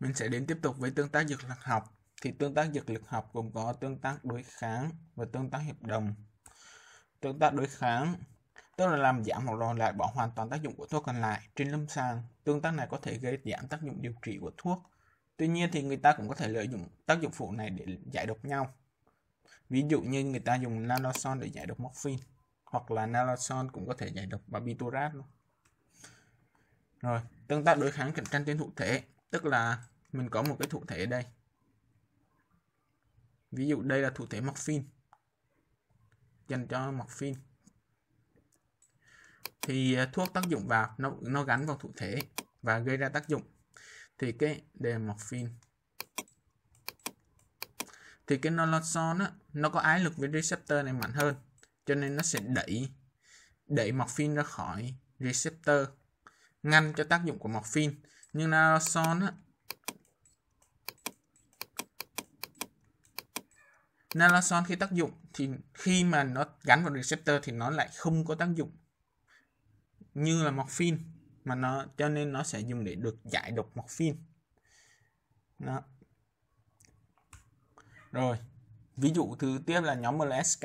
Mình sẽ đến tiếp tục với tương tác dược lực học. Thì tương tác dược lực học gồm có tương tác đối kháng và tương tác hiệp đồng. Tương tác đối kháng tức là làm giảm hoặc loại bỏ hoàn toàn tác dụng của thuốc còn lại. Trên lâm sàng, tương tác này có thể gây giảm tác dụng điều trị của thuốc. Tuy nhiên thì người ta cũng có thể lợi dụng tác dụng phụ này để giải độc nhau. Ví dụ như người ta dùng naloxone để giải độc morphine hoặc là naloxone cũng có thể giải độc barbiturate Rồi, tương tác đối kháng cạnh tranh trên thụ thể tức là mình có một cái thụ thể ở đây ví dụ đây là thụ thể morphine dành cho morphine thì à, thuốc tác dụng vào nó nó gắn vào thụ thể và gây ra tác dụng thì cái đề morphine thì cái naloxone á, nó có ái lực với receptor này mạnh hơn cho nên nó sẽ đẩy đẩy morphine ra khỏi receptor ngăn cho tác dụng của morphine nhưng Narason á Naloxone khi tác dụng thì khi mà nó gắn vào receptor thì nó lại không có tác dụng như là morphine mà nó cho nên nó sẽ dùng để được giải độc morphine. Đó. Rồi, ví dụ thứ tiếp là nhóm MLSK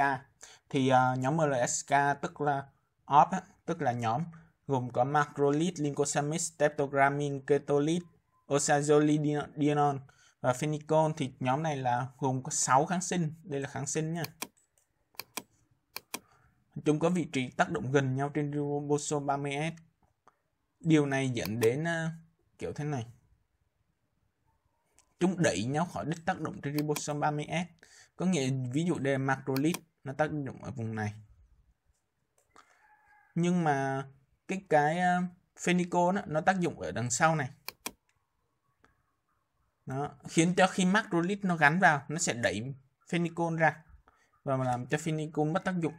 thì uh, nhóm MLSK tức là OP tức là nhóm gồm có macrolide, lincosamide, steptogramin, ketolide, oxazolidinol và phenicol thì nhóm này là gồm có 6 kháng sinh. Đây là kháng sinh nha. Chúng có vị trí tác động gần nhau trên ribosome 30S. Điều này dẫn đến ờ, kiểu thế này. Chúng đẩy nhau khỏi đích tác động trên ribosome 30S. Có nghĩa ví dụ đây là macrolide nó tác động ở vùng này. Nhưng mà cái cái phenicol ờ, nó nó tác dụng ở đằng sau này nó khiến cho khi macrolide nó gắn vào nó sẽ đẩy phenicol ra và làm cho phenicol mất tác dụng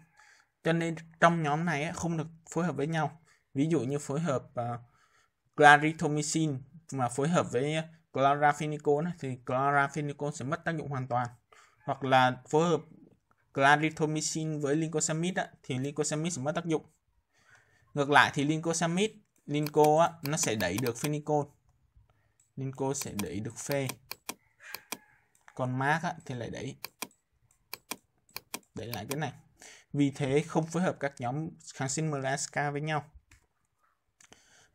cho nên trong nhóm này không được phối hợp với nhau ví dụ như phối hợp uh, clarithromycin mà phối hợp với chloraphenicol thì chloraphenicol sẽ mất tác dụng hoàn toàn hoặc là phối hợp clarithromycin với lincosamide thì lincosamide sẽ mất tác dụng Ngược lại thì Linko linco á, nó sẽ đẩy được phenicol, linco sẽ đẩy được phê. Còn Mark á, thì lại đẩy. Đẩy lại cái này. Vì thế không phối hợp các nhóm kháng sinh MLSK với nhau.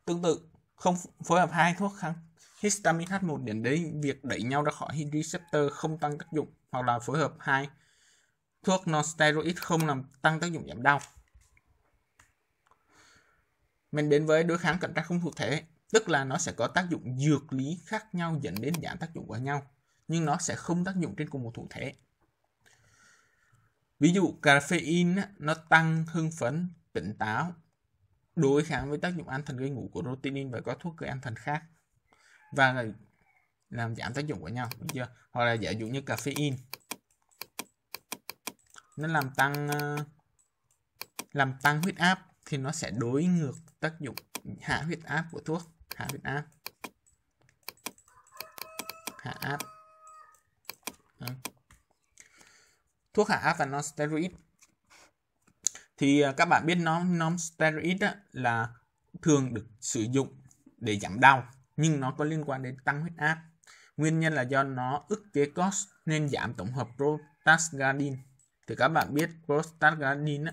Tương tự, không phối hợp hai thuốc kháng histamine H1 dẫn đến việc đẩy nhau ra khỏi receptor không tăng tác dụng hoặc là phối hợp hai thuốc non steroid không làm tăng tác dụng giảm đau mình đến với đối kháng cạnh tranh không thuộc thể tức là nó sẽ có tác dụng dược lý khác nhau dẫn đến giảm tác dụng của nhau nhưng nó sẽ không tác dụng trên cùng một thụ thể ví dụ caffeine nó tăng hưng phấn tỉnh táo đối kháng với tác dụng an thần gây ngủ của rotinin và các thuốc gây an thần khác và làm giảm tác dụng của nhau đúng chưa hoặc là giả dụ như caffeine nó làm tăng ờ, làm tăng huyết áp thì nó sẽ đối ngược tác dụng hạ huyết áp của thuốc hạ huyết áp hạ áp à. thuốc hạ áp và non steroid thì à, các bạn biết nó non steroid là thường được sử dụng để giảm đau nhưng nó có liên quan đến tăng huyết áp nguyên nhân là do nó ức chế cost nên giảm tổng hợp prostaglandin thì các bạn biết prostaglandin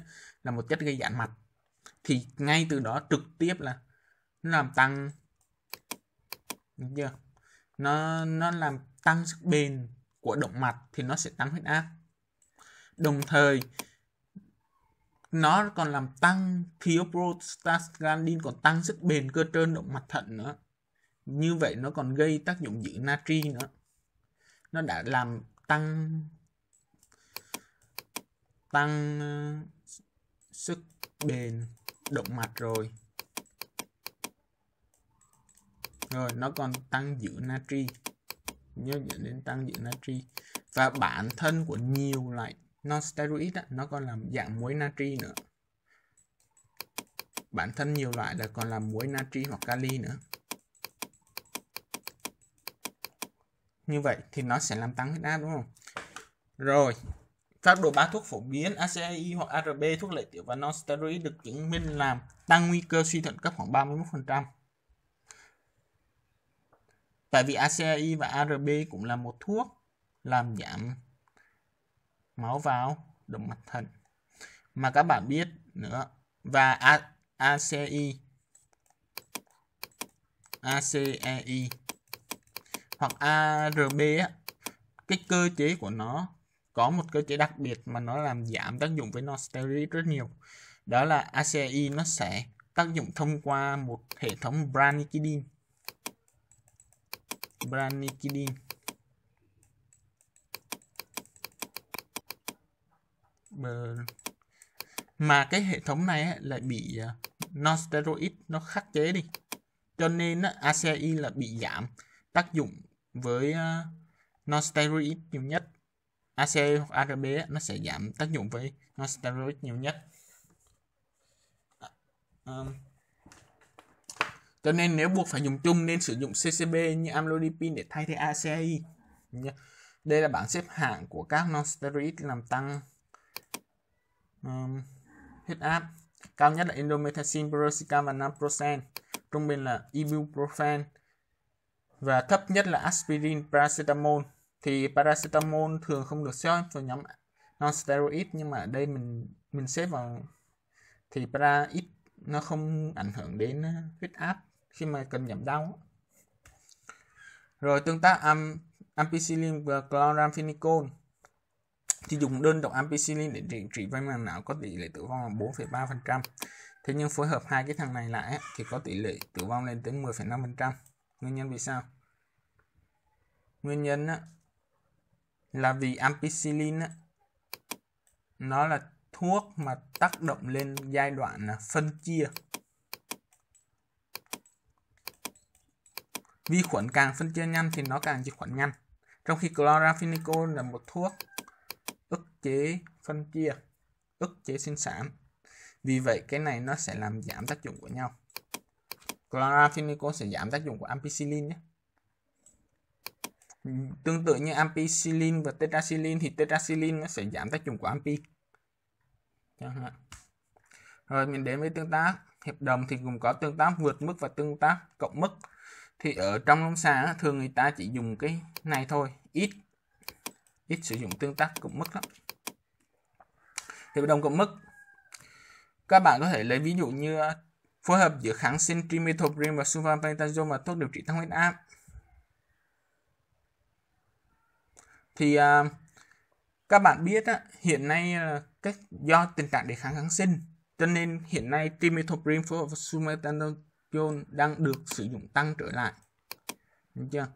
là một chất gây giãn mạch thì ngay từ đó trực tiếp là nó làm tăng đúng chưa nó nó làm tăng sức bền của động mạch thì nó sẽ tăng huyết áp đồng thời nó còn làm tăng thioprostacyclandin còn tăng sức bền cơ trơn động mạch thận nữa như vậy nó còn gây tác dụng giữ natri nữa nó đã làm tăng tăng ờ, sức bền đụng mạch rồi rồi nó còn tăng giữ natri nhớ dẫn đến tăng giữ natri và bản thân của nhiều loại non steroid nó còn làm dạng muối natri nữa bản thân nhiều loại là còn làm muối natri hoặc kali nữa như vậy thì nó sẽ làm tăng huyết áp đúng không rồi các đồ ba thuốc phổ biến ACEI hoặc ARB, thuốc lợi tiểu và non-steroid được chứng minh làm tăng nguy cơ suy thận cấp khoảng 31%. Tại vì ACEI và ARB cũng là một thuốc làm giảm máu vào động mạch thận. Mà các bạn biết nữa và A ACI ACEI hoặc ARB cái cơ chế của nó có một cơ chế đặc biệt mà nó làm giảm tác dụng với nonsteroid rất nhiều đó là ACE nó sẽ tác dụng thông qua một hệ thống branchidin branchidin mà cái hệ thống này lại bị ờ, nonsteroid nó khắc chế đi cho nên ACE là bị giảm tác dụng với ờ, nonsteroid nhiều nhất ACE hoặc ARB nó sẽ giảm tác dụng với steroid nhiều nhất à, um, cho nên nếu buộc phải dùng chung nên sử dụng CCB như amlodipine để thay thế ACE đây là bảng xếp hạng của các nonsteroid làm tăng um, huyết áp cao nhất là indomethacin, pyrocicam và naproxen trung bình là ibuprofen và thấp nhất là aspirin, paracetamol thì paracetamol thường không được xếp vào nhóm non-steroid nhưng mà ở đây mình mình xếp vào thì para ít nó không ảnh hưởng đến ờ, huyết áp khi mà cần giảm đau rồi tương tác am, ampicillin và chloramphenicol thì dùng đơn độc ampicillin để trị trị viêm màng não có tỷ lệ tử vong là 4,3%. Thế nhưng phối hợp hai cái thằng này lại thì có tỷ lệ tử vong lên tới 10,5%. Nguyên nhân vì sao? Nguyên nhân là vì ampicillin nó là thuốc mà tác động lên giai đoạn à, phân chia vi khuẩn càng phân chia nhanh thì nó càng diệt khuẩn nhanh trong khi chloramphenicol là một thuốc ức chế phân chia ức chế sinh sản vì vậy cái này nó sẽ làm giảm tác dụng của nhau chloramphenicol sẽ giảm tác dụng của ampicillin nhé Tương tự như ampicillin và tetracycline thì tetracycline nó sẽ giảm tác dụng của ampi. Rồi mình đến với tương tác hiệp đồng thì cũng có tương tác vượt mức và tương tác cộng mức. Thì ở trong lâm sàng thường người ta chỉ dùng cái này thôi, ít ít sử dụng tương tác cộng mức lắm. Hiệp đồng cộng mức các bạn có thể lấy ví dụ như à, phối hợp giữa kháng sinh trimethoprim và sulfametazol và thuốc điều trị tăng huyết áp thì uh, các bạn biết á, hiện nay cách do tình trạng đề kháng kháng sinh cho nên hiện nay trimethoprim phối đang được sử dụng tăng trở lại Đúng chưa?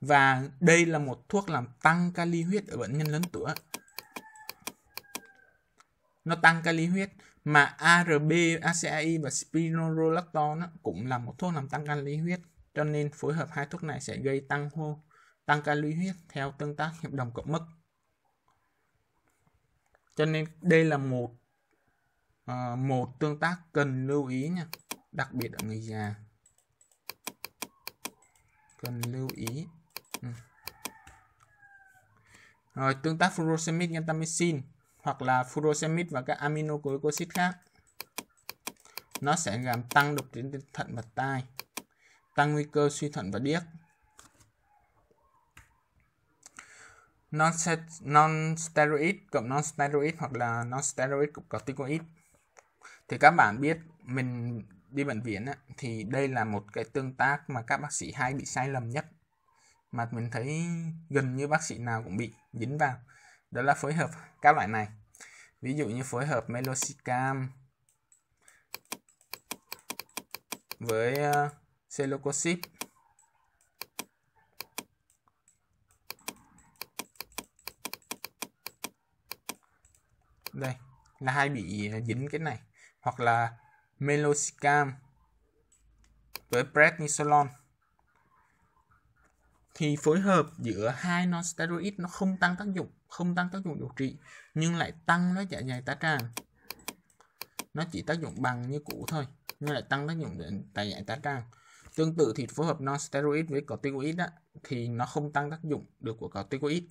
và đây là một thuốc làm tăng kali huyết ở bệnh nhân lớn tuổi nó tăng kali huyết mà ARB, ACAI và spironolactone cũng là một thuốc làm tăng kali huyết cho nên phối hợp hai thuốc này sẽ gây tăng hô tăng kali huyết theo tương tác hiệp đồng cộng mức. Cho nên đây là một ờ, một tương tác cần lưu ý nha, đặc biệt ở người già. Cần lưu ý. Ừ. Rồi tương tác furosemide gentamicin hoặc là furosemide và các amino glucosid khác nó sẽ làm tăng độc tính thận và tai tăng nguy cơ suy thận và điếc non-steroid cộng non-steroid hoặc là non-steroid cộng corticoid thì các bạn biết mình đi bệnh viện á, thì đây là một cái tương tác mà các bác sĩ hay bị sai lầm nhất mà mình thấy gần như bác sĩ nào cũng bị dính vào đó là phối hợp các loại này ví dụ như phối hợp meloxicam với uh, ờ, celocoxib đây là hay bị à, dính cái này hoặc là meloxicam với prednisolone thì phối hợp giữa hai nonsteroid nó không tăng tác dụng không tăng tác dụng điều trị nhưng lại tăng nó dạ dày tá tràng nó chỉ tác dụng bằng như cũ thôi nhưng lại tăng tác dụng đến tại dạ tá tràng tương tự thì phối hợp nonsteroid với corticoid á, thì nó không tăng tác dụng được của corticoid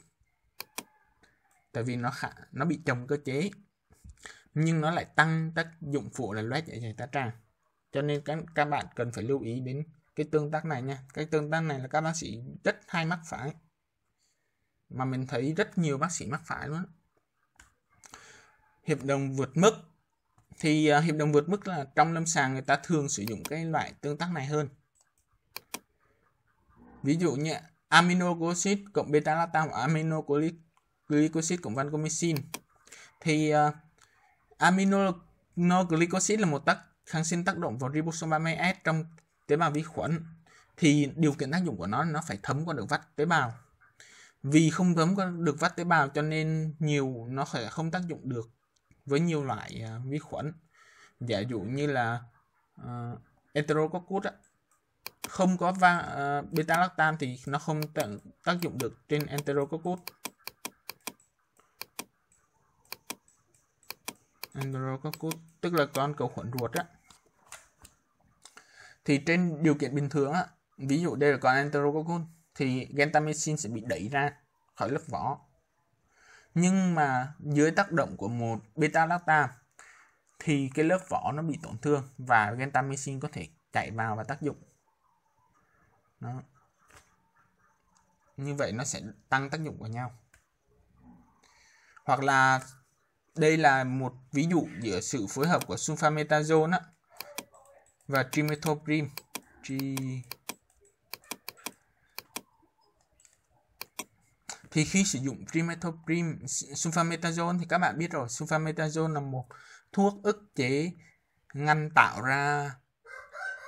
tại vì nó khả, nó bị chồng cơ chế nhưng nó lại tăng tác dụng phụ là loét dạ dày tá tràng cho nên các các bạn cần phải lưu ý đến cái tương tác này nha cái tương tác này là các bác sĩ rất hay mắc phải mà mình thấy rất nhiều bác sĩ mắc phải luôn hiệp đồng vượt mức thì uh, hiệp đồng vượt mức là trong lâm sàng người ta thường sử dụng cái loại tương tác này hơn ví dụ như aminocosid cộng beta lactam hoặc aminocolit glycosid cộng vancomycin thì uh, aminoglycosid là một tác kháng sinh tác động vào ribosome 30S trong tế bào vi khuẩn thì điều kiện tác dụng của nó là nó phải thấm qua được vách tế bào vì không thấm qua được vách tế bào cho nên nhiều nó sẽ không tác dụng được với nhiều loại uh, vi khuẩn giả dụ như là uh, Enterococcus á, không có va, uh, beta lactam thì nó không tác dụng được trên Enterococcus enterococcal tức là con cầu khuẩn ruột á thì trên điều kiện bình thường á ví dụ đây là con enterococcal thì gentamicin sẽ bị đẩy ra khỏi lớp vỏ nhưng mà dưới tác động của một beta lactam thì cái lớp vỏ nó bị tổn thương và gentamicin có thể chạy vào và tác dụng Đó. như vậy nó sẽ tăng tác dụng của nhau hoặc là đây là một ví dụ giữa sự phối hợp của sulfamethazone á, và trimethoprim. Tri... Thì khi sử dụng trimethoprim, sulfamethazone thì các bạn biết rồi, sulfamethazone là một thuốc ức chế ngăn tạo ra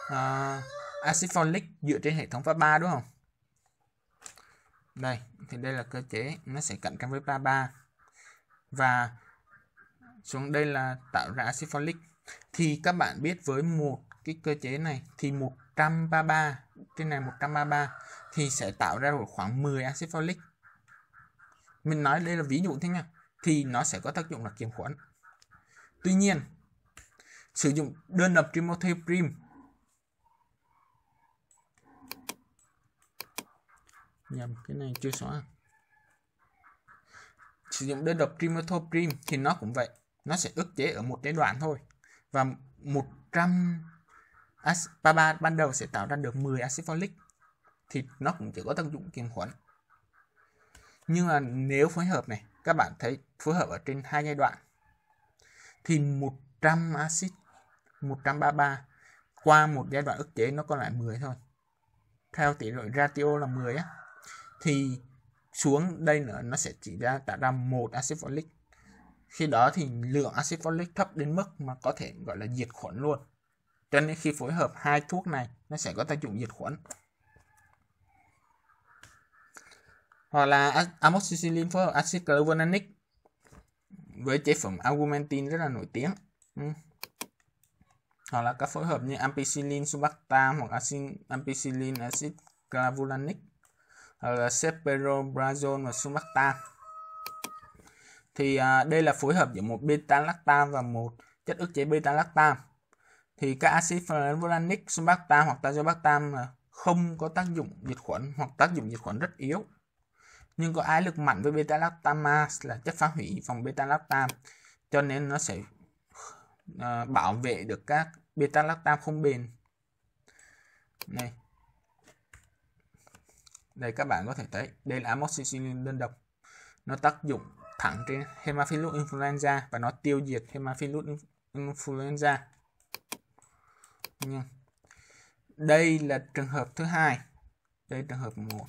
uh, à, acid folic dựa trên hệ thống PAPA đúng không? Đây, thì đây là cơ chế, nó sẽ cạnh tranh với PAPA. Và xuống đây là tạo ra axit folic thì các bạn biết với một cái cơ chế này thì 133 trên này 133 thì sẽ tạo ra khoảng 10 axit folic mình nói đây là ví dụ thế nha thì nó sẽ có tác dụng là kiềm khuẩn tuy nhiên sử dụng đơn độc trimethoprim nhầm cái này chưa xóa sử dụng đơn độc trimethoprim thì nó cũng vậy nó sẽ ức chế ở một cái đoạn thôi và 100 aspaba ban đầu sẽ tạo ra được 10 axit folic thì nó cũng chỉ có tác dụng kiềm khuẩn nhưng mà nếu phối hợp này các bạn thấy phối hợp ở trên hai giai đoạn thì 100 axit 133 qua một giai đoạn ức chế nó còn lại 10 thôi theo tỷ lệ ratio là 10 á thì xuống đây nữa nó sẽ chỉ ra tạo ra một axit folic khi đó thì lượng axit folic thấp đến mức mà có thể gọi là diệt khuẩn luôn cho nên khi phối hợp hai thuốc này nó sẽ có tác dụng diệt khuẩn hoặc là amoxicillin phối hợp axit clavulanic với chế phẩm augmentin rất là nổi tiếng ừ. hoặc là các phối hợp như ampicillin subactam hoặc acid ampicillin axit clavulanic hoặc là ceperobrazone và subactam thì à, đây là phối hợp giữa một beta lactam và một chất ức chế beta lactam thì các axit flavonic, sulbactam hoặc tazobactam không có tác dụng diệt khuẩn hoặc tác dụng diệt khuẩn rất yếu nhưng có ái lực mạnh với beta lactamase là chất phá hủy vòng beta lactam cho nên nó sẽ à, bảo vệ được các beta lactam không bền này đây các bạn có thể thấy đây là amoxicillin đơn độc nó tác dụng thẳng trên hemophilus influenza và nó tiêu diệt hemophilus influenza. Nhưng đây là trường hợp thứ hai. Đây là trường hợp 1.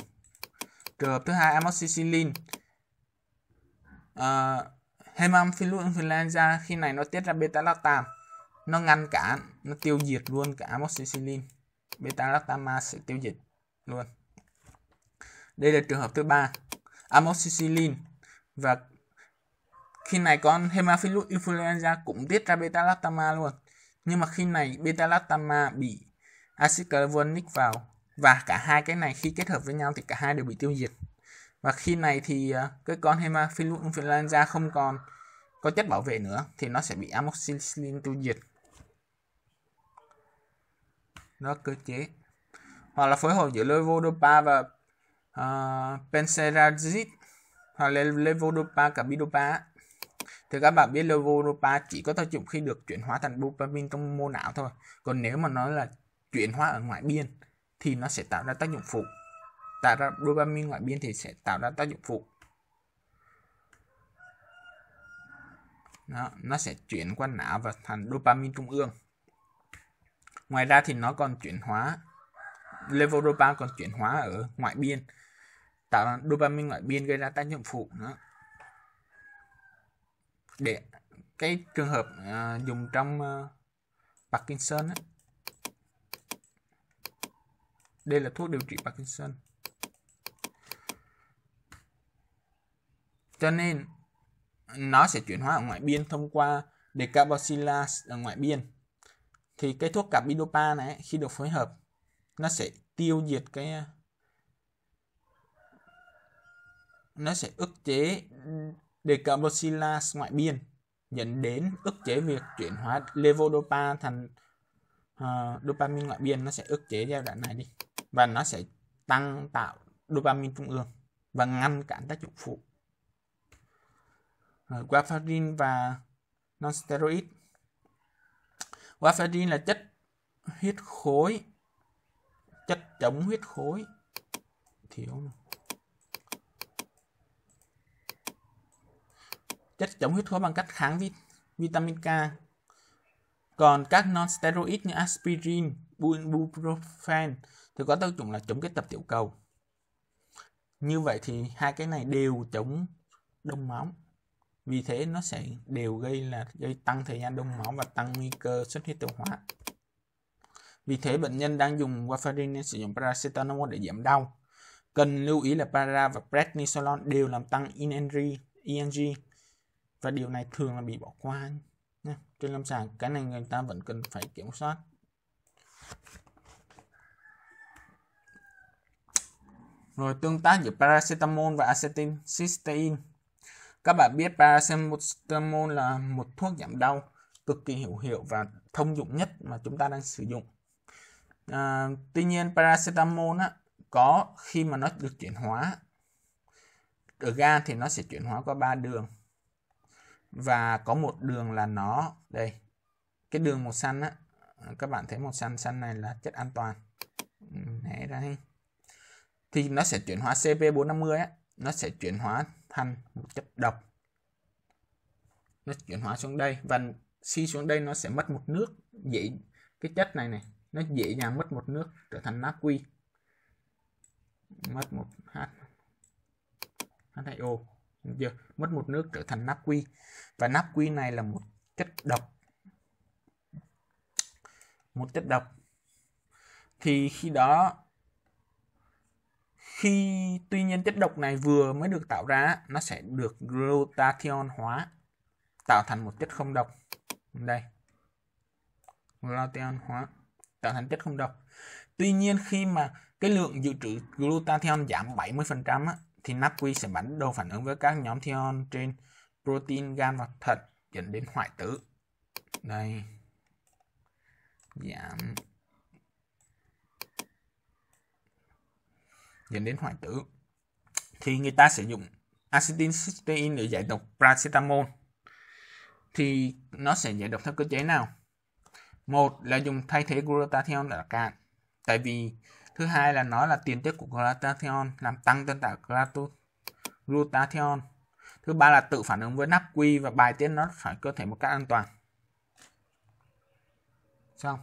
Trường hợp thứ hai amoxicillin. À, ờ, Haemophilus influenza khi này nó tiết ra beta lactam. Nó ngăn cản, nó tiêu diệt luôn cả amoxicillin. Beta lactama sẽ tiêu diệt luôn. Đây là trường hợp thứ ba. Amoxicillin và khi này con hemophilus influenza cũng tiết ra beta lactama luôn nhưng mà khi này beta lactama bị acid clavonic vào và cả hai cái này khi kết hợp với nhau thì cả hai đều bị tiêu diệt và khi này thì ờ, cái con hemophilus influenza không còn có chất bảo vệ nữa thì nó sẽ bị amoxicillin tiêu diệt đó cơ chế hoặc là phối hợp giữa levodopa và uh, ờ, pencerazid hoặc là levodopa cả bidopa thì các bạn biết levodopa chỉ có tác dụng khi được chuyển hóa thành dopamine trong mô não thôi. Còn nếu mà nó là chuyển hóa ở ngoại biên thì nó sẽ tạo ra tác dụng phụ. Tạo ra dopamine ngoại biên thì sẽ tạo ra tác dụng phụ. Đó, nó sẽ chuyển qua não và thành dopamine trung ương. Ngoài ra thì nó còn chuyển hóa levodopa còn chuyển hóa ở ngoại biên tạo ra dopamine ngoại biên gây ra tác dụng phụ nữa để cái trường hợp à, dùng trong à, Parkinson ấy. đây là thuốc điều trị Parkinson cho nên nó sẽ chuyển hóa ở ngoại biên thông qua decarboxylase ở ngoại biên thì cái thuốc carbidopa này khi được phối hợp nó sẽ tiêu diệt cái à, nó sẽ ức chế Đề cập Bacillus ngoại biên dẫn đến ức chế việc chuyển hóa levodopa thành uh, dopamine ngoại biên nó sẽ ức chế giai đoạn này đi và nó sẽ tăng tạo dopamine trung ương và ngăn cản tác dụng phụ Rồi, warfarin và nonsteroid warfarin là chất huyết khối chất chống huyết khối thiếu chất chống huyết khối bằng cách kháng vit vitamin K. Còn các non-steroid như aspirin, ibuprofen thì có tác dụng là chống kết tập tiểu cầu. Như vậy thì hai cái này đều chống đông máu. Vì thế nó sẽ đều gây là gây tăng thời gian đông máu và tăng nguy cơ xuất huyết tiêu hóa. Vì thế bệnh nhân đang dùng warfarin nên sử dụng paracetamol để giảm đau. Cần lưu ý là para và prednisolone đều làm tăng ING, ING và điều này thường là bị bỏ qua nha. trên lâm sàng cái này người ta vẫn cần phải kiểm soát rồi tương tác giữa paracetamol và acetylcysteine các bạn biết paracetamol là một thuốc giảm đau cực kỳ hữu hiệu và thông dụng nhất mà chúng ta đang sử dụng à, tuy nhiên paracetamol á, có khi mà nó được chuyển hóa ở gan thì nó sẽ chuyển hóa qua ba đường và có một đường là nó đây cái đường màu xanh á các bạn thấy màu xanh xanh này là chất an toàn né ra đi thì nó sẽ chuyển hóa CP450 á nó sẽ chuyển hóa thành một chất độc nó chuyển hóa xuống đây và si xuống đây nó sẽ mất một nước dễ cái chất này này nó dễ dàng mất một nước trở thành nát quy mất một h H2O Đúng chưa? Mất một nước trở thành nắc quy. Và nắc quy này là một chất độc. Một chất độc. Thì khi đó khi tuy nhiên chất độc này vừa mới được tạo ra nó sẽ được glutathion hóa tạo thành một chất không độc đây glutathion hóa tạo thành chất không độc tuy nhiên khi mà cái lượng dự trữ glutathion giảm 70% á, thì natri sẽ bắn đầu phản ứng với các nhóm thion trên protein gan và thận dẫn đến hoại tử đây giảm dẫn đến hoại tử thì người ta sử dụng acetylcysteine để giải độc paracetamol thì nó sẽ giải độc theo cơ chế nào một là dùng thay thế glutathione ở cạn tại vì Thứ hai là nó là tiền tiết của glutathione làm tăng tân tạo glutathione. Thứ ba là tự phản ứng với nắp quy và bài tiết nó khỏi cơ thể một cách an toàn. Xong.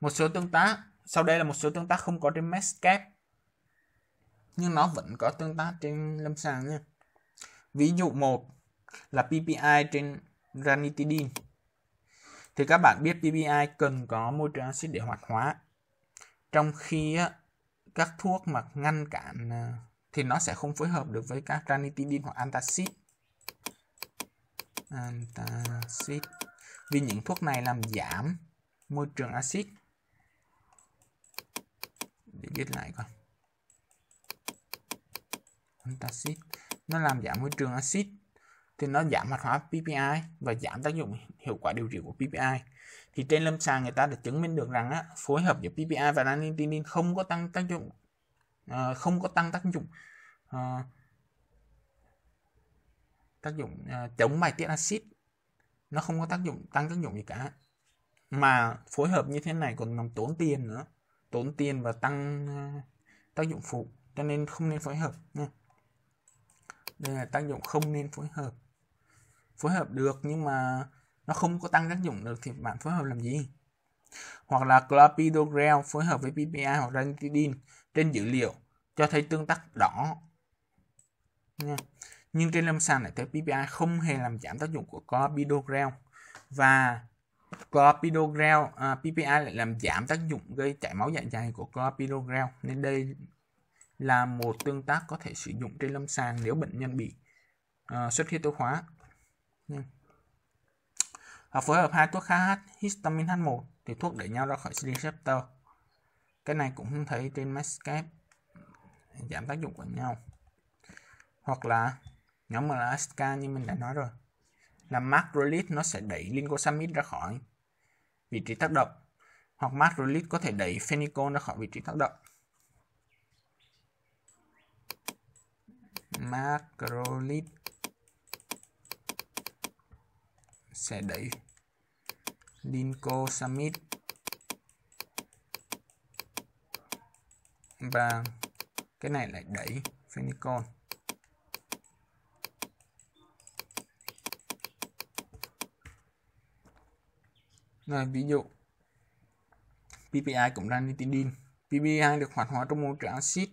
Một số tương tác, sau đây là một số tương tác không có trên Medscape. Nhưng nó vẫn có tương tác trên lâm sàng nha. Ví dụ một là PPI trên ranitidine. Thì các bạn biết PPI cần có môi trường axit để hoạt hóa trong khi á, các thuốc mà ngăn cản à, thì nó sẽ không phối hợp được với các ranitidin hoặc antacid antacid vì những thuốc này làm giảm môi trường axit để viết lại coi antacid nó làm giảm môi trường axit thì nó giảm hoạt hóa PPI và giảm tác dụng hiệu quả điều trị của PPI. Thì trên lâm sàng người ta đã chứng minh được rằng á, phối hợp giữa PPI và ranitidine không có tăng tác dụng uh, không có tăng tác dụng uh, tác dụng uh, chống bài tiết axit nó không có tác dụng tăng tác dụng gì cả mà phối hợp như thế này còn làm tốn tiền nữa tốn tiền và tăng uh, tác dụng phụ cho nên không nên phối hợp nha đây là tác dụng không nên phối hợp phối hợp được nhưng mà nó không có tăng tác dụng được thì bạn phối hợp làm gì hoặc là clopidogrel phối hợp với PPI hoặc ranitidine trên dữ liệu cho thấy tương tác đỏ nhưng trên lâm sàng lại thấy PPI không hề làm giảm tác dụng của clopidogrel và clopidogrel à, PPI lại làm giảm tác dụng gây chảy máu dạ dày của clopidogrel nên đây là một tương tác có thể sử dụng trên lâm sàng nếu bệnh nhân bị uh, xuất huyết tiêu hóa hoặc phối hợp hai thuốc KH histamine H1 thì thuốc đẩy nhau ra khỏi receptor cái này cũng thấy trên Medscape giảm tác dụng của nhau hoặc là nhóm MLSK như mình đã nói rồi là macrolide nó sẽ đẩy lincosamide ra khỏi vị trí tác động hoặc macrolide có thể đẩy phenicol ra khỏi vị trí tác động macrolide sẽ đẩy Linko Summit và cái này lại đẩy Fenicon Rồi, ví dụ PPI cũng ra nitidine PPI được hoạt hóa trong môi trường axit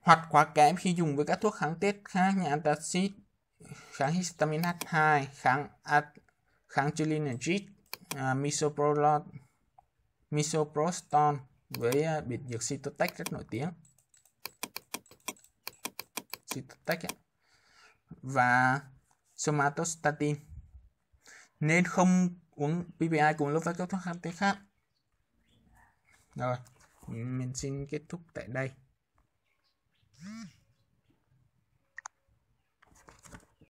hoạt quá kém khi dùng với các thuốc kháng tiết khác như antacid kháng histamin H2, kháng kháng cholinergic, uh, à, misoprolol, misoproston với uh, biệt dược Cytotec rất nổi tiếng. Cytotec và somatostatin. Nên không uống PPI cùng lúc với các thuốc kháng khác. Rồi, mình xin kết thúc tại đây.